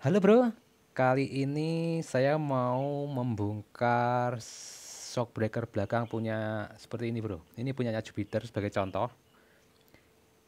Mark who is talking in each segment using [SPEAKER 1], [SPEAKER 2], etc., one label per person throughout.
[SPEAKER 1] Halo bro, kali ini saya mau membongkar shock breaker belakang punya seperti ini bro. Ini punyanya Jupiter sebagai contoh.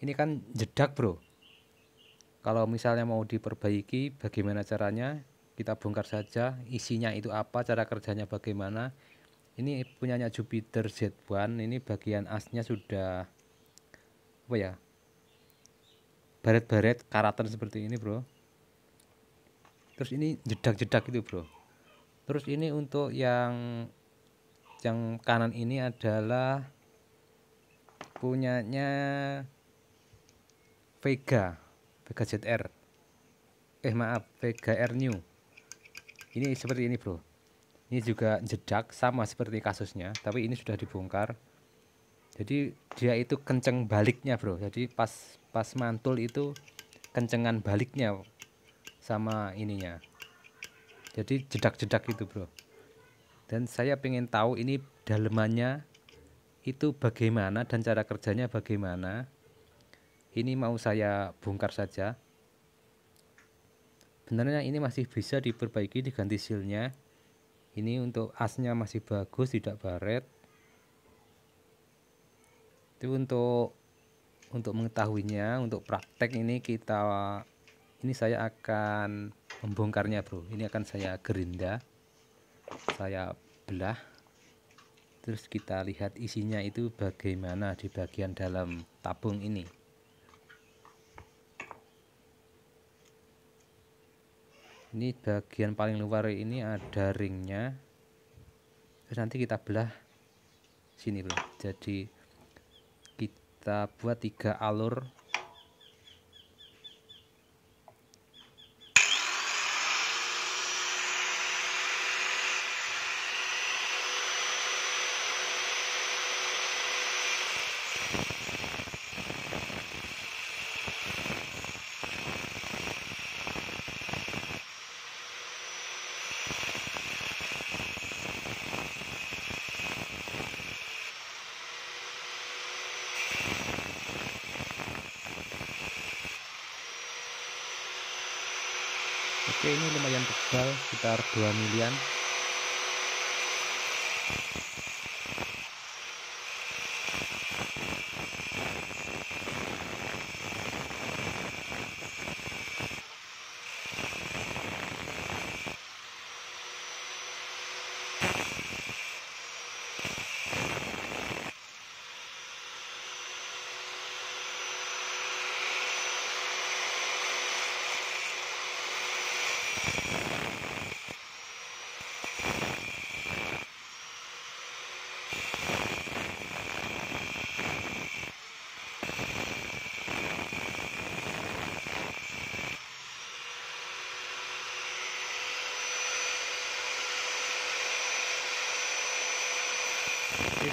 [SPEAKER 1] Ini kan jedak bro. Kalau misalnya mau diperbaiki, bagaimana caranya? Kita bongkar saja isinya itu apa, cara kerjanya bagaimana. Ini punyanya Jupiter Z1, ini bagian asnya sudah apa ya? Baret-baret karatan seperti ini bro terus ini jedak-jedak itu bro terus ini untuk yang yang kanan ini adalah punyanya Vega Vega ZR eh maaf Vega R New ini seperti ini bro ini juga jedak sama seperti kasusnya tapi ini sudah dibongkar jadi dia itu kenceng baliknya bro jadi pas pas mantul itu kencengan baliknya sama ininya jadi jedak-jedak itu bro dan saya pengen tahu ini dalemannya itu bagaimana dan cara kerjanya bagaimana ini mau saya bongkar saja sebenarnya ini masih bisa diperbaiki diganti sealnya ini untuk asnya masih bagus tidak baret itu untuk untuk mengetahuinya untuk praktek ini kita ini saya akan membongkarnya bro ini akan saya gerinda saya belah terus kita lihat isinya itu bagaimana di bagian dalam tabung ini ini bagian paling luar ini ada ringnya terus nanti kita belah sini bro jadi kita buat tiga alur Oke ini lumayan tebal sekitar 2 milian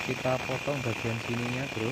[SPEAKER 1] kita potong bagian sininya bro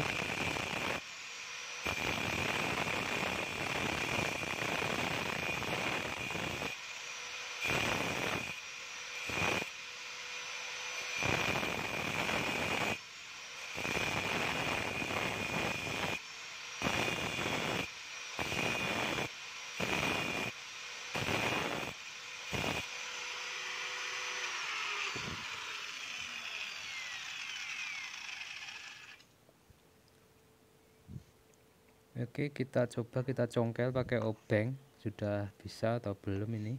[SPEAKER 1] Oke kita coba kita congkel pakai obeng sudah bisa atau belum ini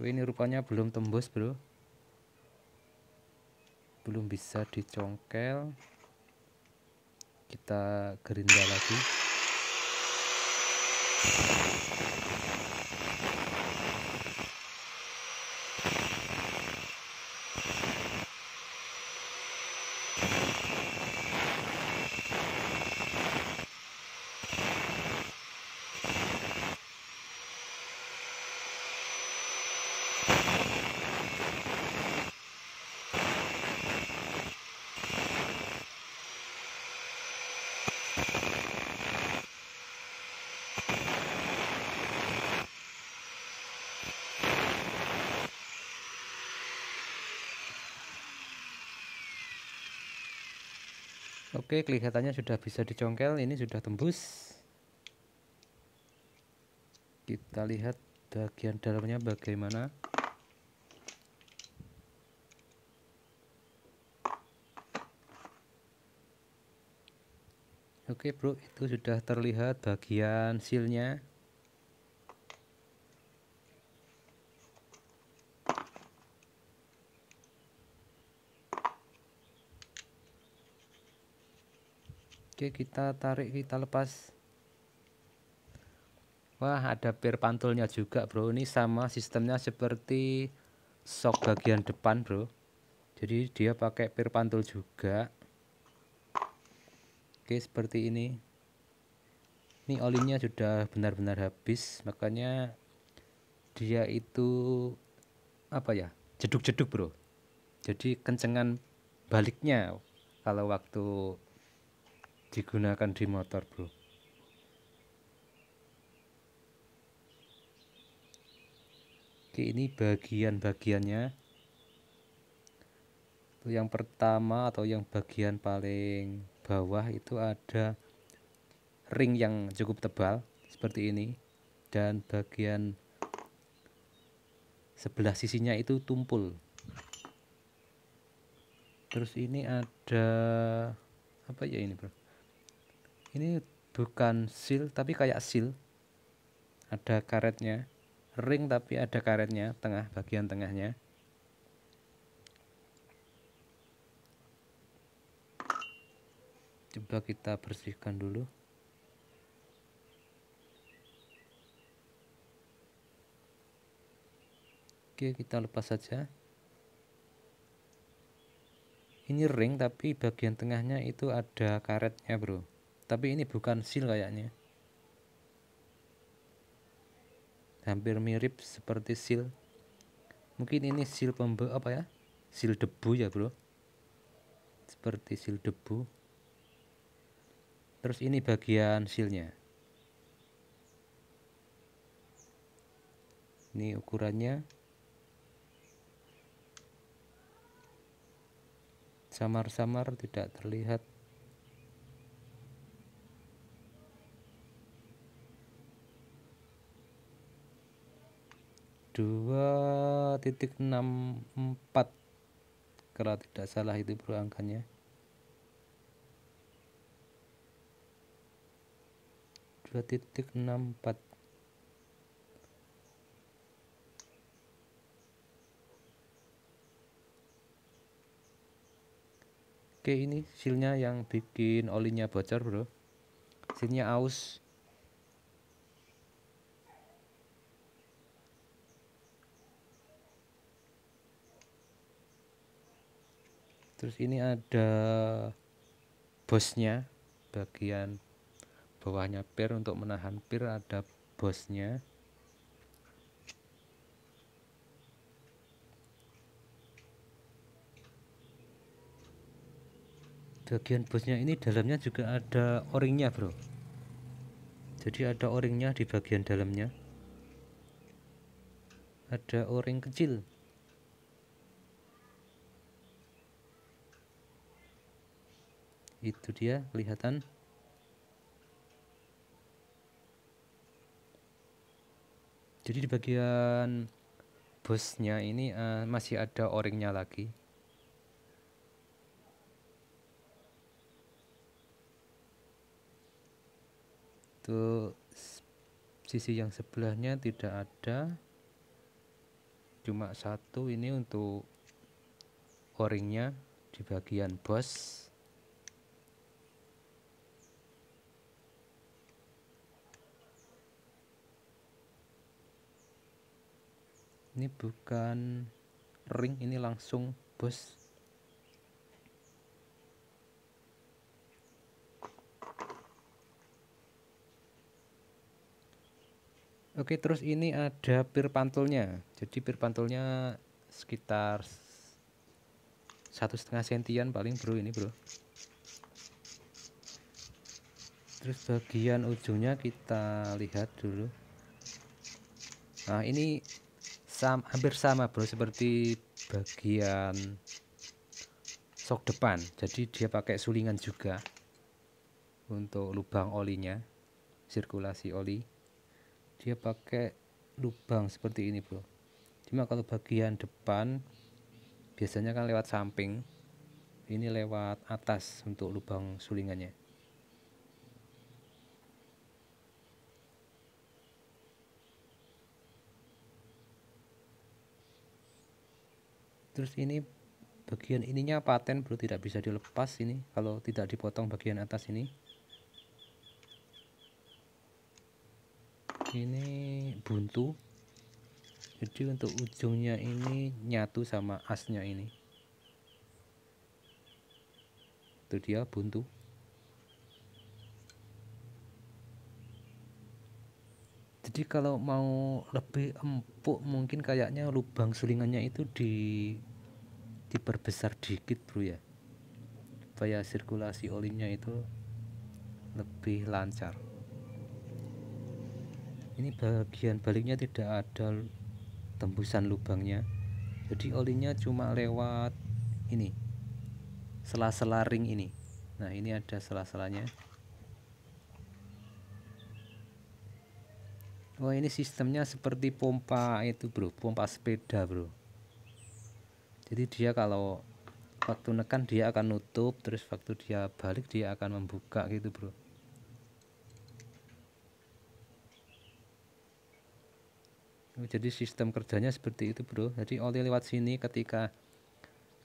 [SPEAKER 1] ini rupanya belum tembus bro belum bisa dicongkel kita gerinda lagi Oke, kelihatannya sudah bisa dicongkel. Ini sudah tembus. Kita lihat bagian dalamnya bagaimana. Oke, Bro, itu sudah terlihat bagian sealnya. oke kita tarik kita lepas wah ada pir pantulnya juga bro ini sama sistemnya seperti sok bagian depan bro jadi dia pakai pir pantul juga oke seperti ini ini olinya sudah benar-benar habis makanya dia itu apa ya jeduk-jeduk bro jadi kencengan baliknya kalau waktu digunakan di motor bro oke ini bagian-bagiannya yang pertama atau yang bagian paling bawah itu ada ring yang cukup tebal seperti ini dan bagian sebelah sisinya itu tumpul terus ini ada apa ya ini bro ini bukan seal tapi kayak seal ada karetnya ring tapi ada karetnya tengah bagian tengahnya coba kita bersihkan dulu oke kita lepas saja ini ring tapi bagian tengahnya itu ada karetnya bro tapi ini bukan seal kayaknya hampir mirip seperti seal mungkin ini seal pembe apa ya seal debu ya bro seperti seal debu terus ini bagian sealnya ini ukurannya samar-samar tidak terlihat 2.64 kalau tidak salah itu bro angkanya dua titik enam empat Oke ini silnya yang bikin olinya bocor bro Silnya aus terus ini ada bosnya bagian bawahnya pir untuk menahan pir ada bosnya bagian bosnya ini dalamnya juga ada oringnya bro jadi ada oringnya di bagian dalamnya ada oring kecil itu dia kelihatan jadi di bagian busnya ini uh, masih ada oringnya lagi itu sisi yang sebelahnya tidak ada cuma satu ini untuk oringnya di bagian bos ini bukan ring ini langsung bos Oke terus ini ada pir pantulnya jadi pir pantulnya sekitar satu setengah sentian paling bro ini bro terus bagian ujungnya kita lihat dulu nah ini sama, hampir sama bro seperti bagian sok depan jadi dia pakai sulingan juga untuk lubang olinya sirkulasi oli dia pakai lubang seperti ini bro cuma kalau bagian depan biasanya kan lewat samping ini lewat atas untuk lubang sulingannya terus ini bagian ininya paten bro tidak bisa dilepas ini kalau tidak dipotong bagian atas ini ini buntu jadi untuk ujungnya ini nyatu sama asnya ini itu dia buntu jadi kalau mau lebih empuk mungkin kayaknya lubang sulingannya itu di diperbesar dikit bro ya supaya sirkulasi olinya itu lebih lancar ini bagian baliknya tidak ada tembusan lubangnya jadi olinya cuma lewat ini sela-sela ring ini nah ini ada sela-selanya Oh ini sistemnya seperti pompa itu bro pompa sepeda bro jadi dia kalau waktu nekan dia akan nutup terus waktu dia balik dia akan membuka gitu bro oh, jadi sistem kerjanya seperti itu bro jadi oli lewat sini ketika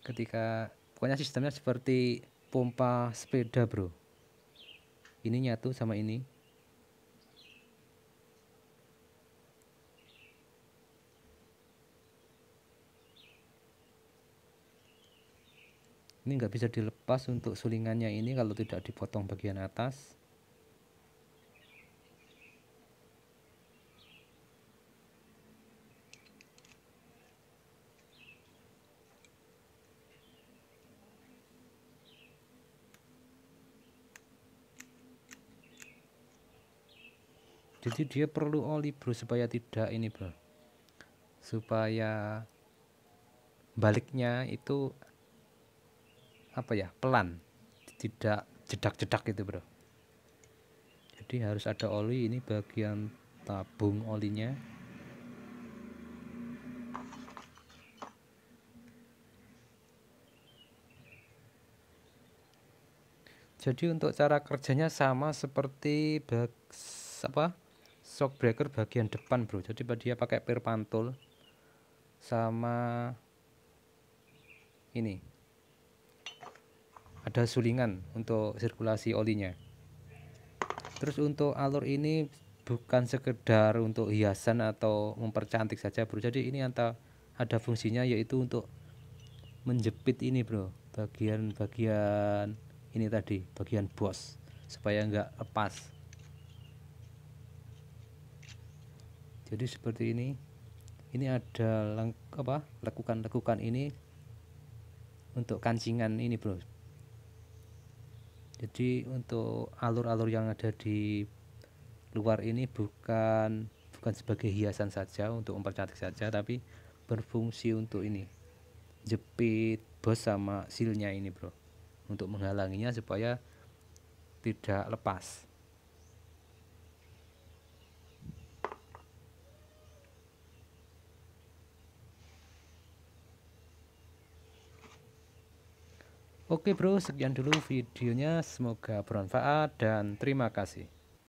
[SPEAKER 1] ketika pokoknya sistemnya seperti pompa sepeda bro ini nyatu sama ini ini nggak bisa dilepas untuk sulingannya ini kalau tidak dipotong bagian atas jadi dia perlu oli bro supaya tidak ini bro supaya baliknya itu apa ya pelan tidak jedak-jedak gitu bro jadi harus ada oli ini bagian tabung olinya jadi untuk cara kerjanya sama seperti bag, apa shock breaker bagian depan bro jadi dia pakai pir pantul sama ini ada sulingan untuk sirkulasi olinya terus untuk alur ini bukan sekedar untuk hiasan atau mempercantik saja bro jadi ini antara ada fungsinya yaitu untuk menjepit ini bro bagian-bagian ini tadi bagian bos supaya enggak lepas jadi seperti ini ini ada apa lekukan-lekukan ini untuk kancingan ini bro jadi untuk alur-alur yang ada di luar ini bukan bukan sebagai hiasan saja untuk mempercantik saja tapi berfungsi untuk ini jepit bos sama silnya ini bro untuk menghalanginya supaya tidak lepas Oke bro, sekian dulu videonya. Semoga bermanfaat dan terima kasih.